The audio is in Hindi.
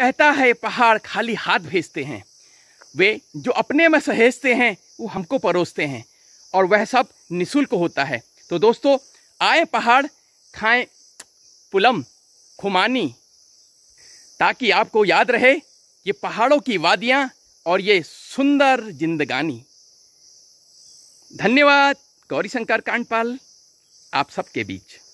कहता है पहाड़ खाली हाथ भेजते हैं वे जो अपने में सहेजते हैं वो हमको परोसते हैं और वह सब निशुल्क होता है तो दोस्तों आए पहाड़ खाएं पुलम खुमानी ताकि आपको याद रहे ये पहाड़ों की वादियाँ और ये सुंदर जिंदगानी धन्यवाद गौरी शंकर कांडपाल आप सबके बीच